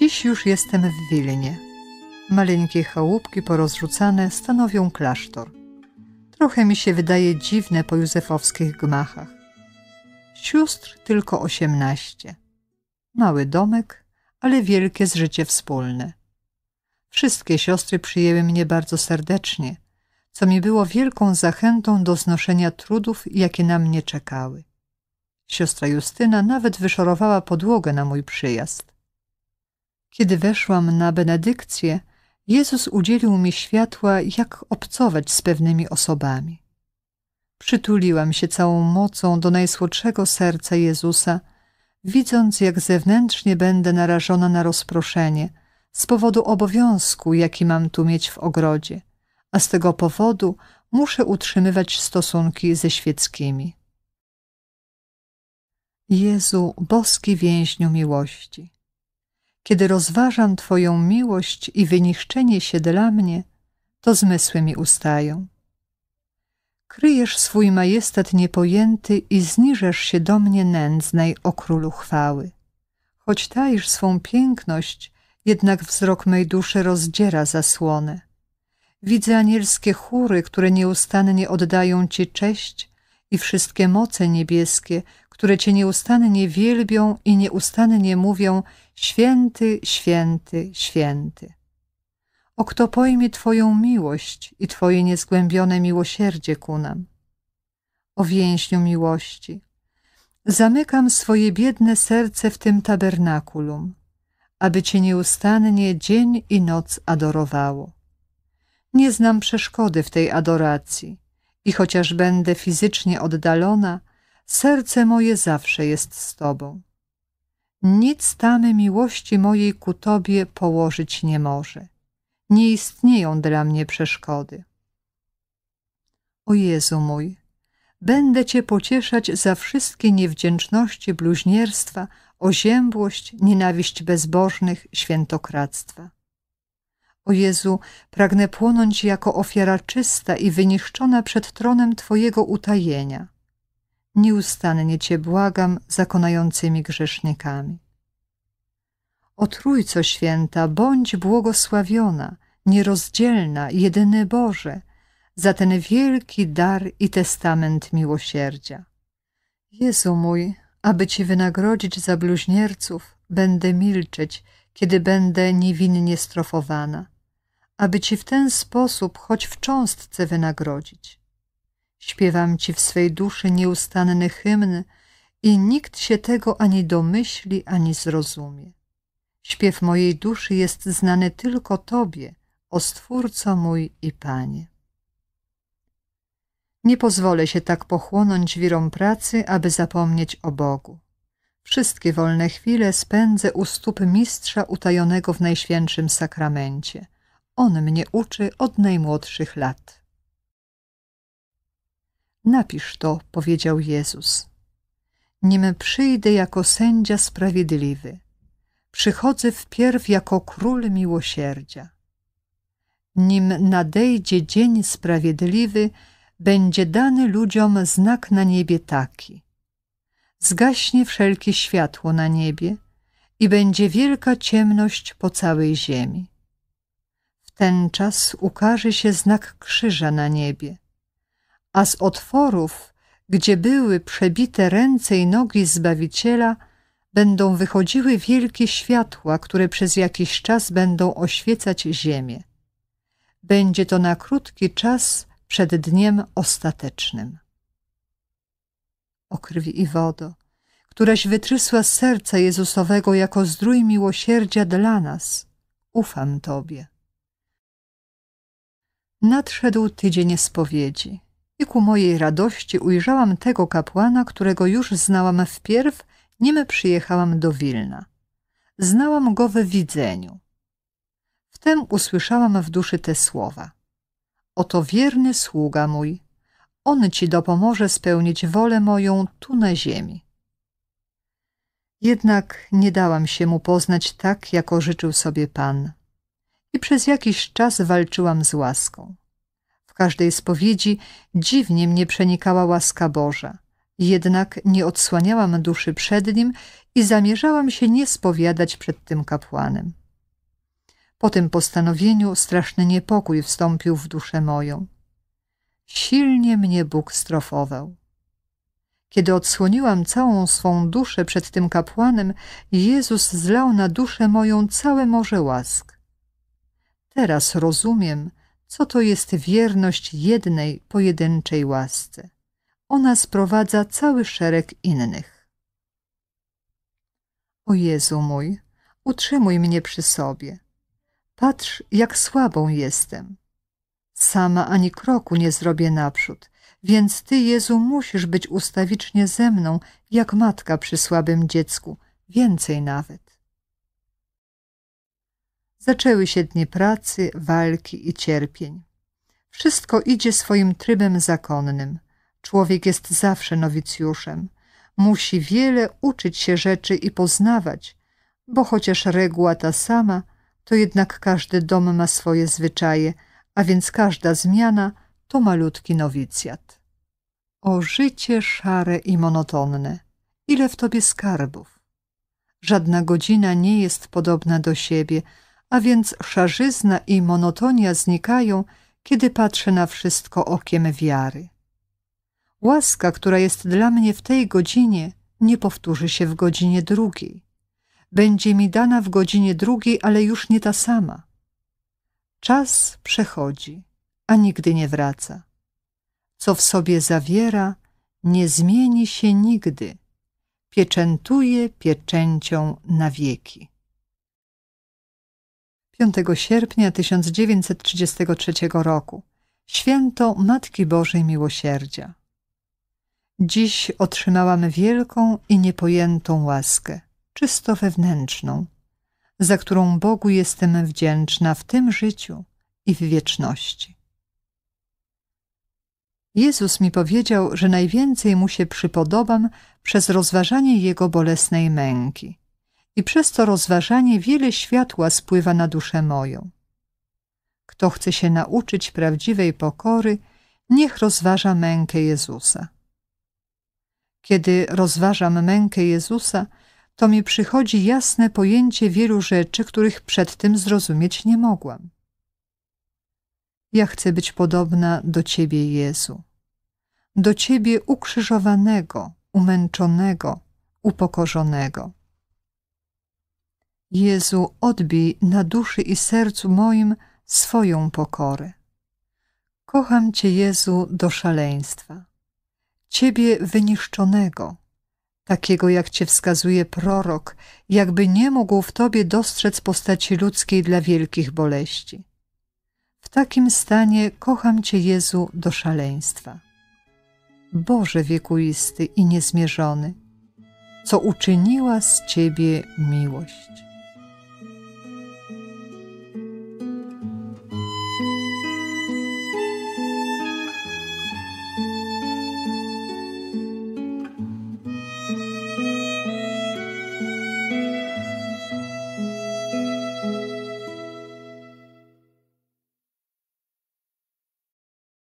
Dziś już jestem w Wilnie. Maleńkie chałupki porozrzucane stanowią klasztor. Trochę mi się wydaje dziwne po józefowskich gmachach. Sióstr tylko osiemnaście. Mały domek, ale wielkie zżycie wspólne. Wszystkie siostry przyjęły mnie bardzo serdecznie, co mi było wielką zachętą do znoszenia trudów, jakie na mnie czekały. Siostra Justyna nawet wyszorowała podłogę na mój przyjazd. Kiedy weszłam na benedykcję, Jezus udzielił mi światła, jak obcować z pewnymi osobami. Przytuliłam się całą mocą do najsłodszego serca Jezusa, widząc jak zewnętrznie będę narażona na rozproszenie z powodu obowiązku, jaki mam tu mieć w ogrodzie, a z tego powodu muszę utrzymywać stosunki ze świeckimi. Jezu, boski więźniu miłości, kiedy rozważam Twoją miłość i wyniszczenie się dla mnie, to zmysły mi ustają. Kryjesz swój majestat niepojęty i zniżasz się do mnie nędznej, o królu chwały. Choć tajesz swą piękność, jednak wzrok mej duszy rozdziera zasłonę. Widzę anielskie chóry, które nieustannie oddają Ci cześć i wszystkie moce niebieskie, które Cię nieustannie wielbią i nieustannie mówią święty, święty, święty. O kto pojmie Twoją miłość i Twoje niezgłębione miłosierdzie ku nam. O więźniu miłości. Zamykam swoje biedne serce w tym tabernakulum, aby Cię nieustannie dzień i noc adorowało. Nie znam przeszkody w tej adoracji i chociaż będę fizycznie oddalona, serce moje zawsze jest z Tobą. Nic tamy miłości mojej ku Tobie położyć nie może nie istnieją dla mnie przeszkody. O Jezu mój, będę Cię pocieszać za wszystkie niewdzięczności, bluźnierstwa, oziębłość, nienawiść bezbożnych, świętokradztwa. O Jezu, pragnę płonąć jako ofiara czysta i wyniszczona przed tronem Twojego utajenia. Nieustannie Cię błagam zakonającymi grzesznikami. O Trójco Święta, bądź błogosławiona, nierozdzielna, jedyny Boże, za ten wielki dar i testament miłosierdzia. Jezu mój, aby Ci wynagrodzić za bluźnierców, będę milczeć, kiedy będę niewinnie strofowana, aby Ci w ten sposób choć w cząstce wynagrodzić. Śpiewam Ci w swej duszy nieustanny hymn i nikt się tego ani domyśli, ani zrozumie. Śpiew mojej duszy jest znany tylko Tobie, o Stwórco mój i Panie. Nie pozwolę się tak pochłonąć wirom pracy, aby zapomnieć o Bogu. Wszystkie wolne chwile spędzę u stóp mistrza utajonego w Najświętszym Sakramencie. On mnie uczy od najmłodszych lat. Napisz to, powiedział Jezus, nim przyjdę jako sędzia sprawiedliwy przychodzę wpierw jako król miłosierdzia. Nim nadejdzie dzień sprawiedliwy, będzie dany ludziom znak na niebie taki. Zgaśnie wszelkie światło na niebie i będzie wielka ciemność po całej ziemi. W ten czas ukaże się znak krzyża na niebie, a z otworów, gdzie były przebite ręce i nogi Zbawiciela, będą wychodziły wielkie światła, które przez jakiś czas będą oświecać ziemię. Będzie to na krótki czas przed dniem ostatecznym. O krwi i wodo, któraś wytrysła z serca Jezusowego jako zdrój miłosierdzia dla nas, ufam Tobie. Nadszedł tydzień spowiedzi i ku mojej radości ujrzałam tego kapłana, którego już znałam wpierw, nim przyjechałam do Wilna. Znałam go we widzeniu. Wtem usłyszałam w duszy te słowa. Oto wierny sługa mój, on ci dopomoże spełnić wolę moją tu na ziemi. Jednak nie dałam się mu poznać tak, jako życzył sobie Pan. I przez jakiś czas walczyłam z łaską. W każdej spowiedzi dziwnie mnie przenikała łaska Boża. Jednak nie odsłaniałam duszy przed nim i zamierzałam się nie spowiadać przed tym kapłanem. Po tym postanowieniu straszny niepokój wstąpił w duszę moją. Silnie mnie Bóg strofował. Kiedy odsłoniłam całą swą duszę przed tym kapłanem, Jezus zlał na duszę moją całe morze łask. Teraz rozumiem, co to jest wierność jednej pojedynczej łasce ona sprowadza cały szereg innych. O Jezu mój, utrzymuj mnie przy sobie. Patrz, jak słabą jestem. Sama ani kroku nie zrobię naprzód, więc Ty, Jezu, musisz być ustawicznie ze mną, jak matka przy słabym dziecku, więcej nawet. Zaczęły się dni pracy, walki i cierpień. Wszystko idzie swoim trybem zakonnym – Człowiek jest zawsze nowicjuszem. Musi wiele uczyć się rzeczy i poznawać, bo chociaż reguła ta sama, to jednak każdy dom ma swoje zwyczaje, a więc każda zmiana to malutki nowicjat. O życie szare i monotonne, ile w tobie skarbów. Żadna godzina nie jest podobna do siebie, a więc szarzyzna i monotonia znikają, kiedy patrzę na wszystko okiem wiary. Łaska, która jest dla mnie w tej godzinie, nie powtórzy się w godzinie drugiej. Będzie mi dana w godzinie drugiej, ale już nie ta sama. Czas przechodzi, a nigdy nie wraca. Co w sobie zawiera, nie zmieni się nigdy. Pieczętuje pieczęcią na wieki. 5 sierpnia 1933 roku, święto Matki Bożej Miłosierdzia. Dziś otrzymałam wielką i niepojętą łaskę, czysto wewnętrzną, za którą Bogu jestem wdzięczna w tym życiu i w wieczności. Jezus mi powiedział, że najwięcej mu się przypodobam przez rozważanie jego bolesnej męki i przez to rozważanie wiele światła spływa na duszę moją. Kto chce się nauczyć prawdziwej pokory, niech rozważa mękę Jezusa. Kiedy rozważam mękę Jezusa, to mi przychodzi jasne pojęcie wielu rzeczy, których przedtem zrozumieć nie mogłam. Ja chcę być podobna do Ciebie, Jezu. Do Ciebie ukrzyżowanego, umęczonego, upokorzonego. Jezu, odbij na duszy i sercu moim swoją pokorę. Kocham Cię, Jezu, do szaleństwa. Ciebie wyniszczonego, takiego jak Cię wskazuje prorok, jakby nie mógł w Tobie dostrzec postaci ludzkiej dla wielkich boleści. W takim stanie kocham Cię, Jezu, do szaleństwa. Boże wiekuisty i niezmierzony, co uczyniła z Ciebie miłość.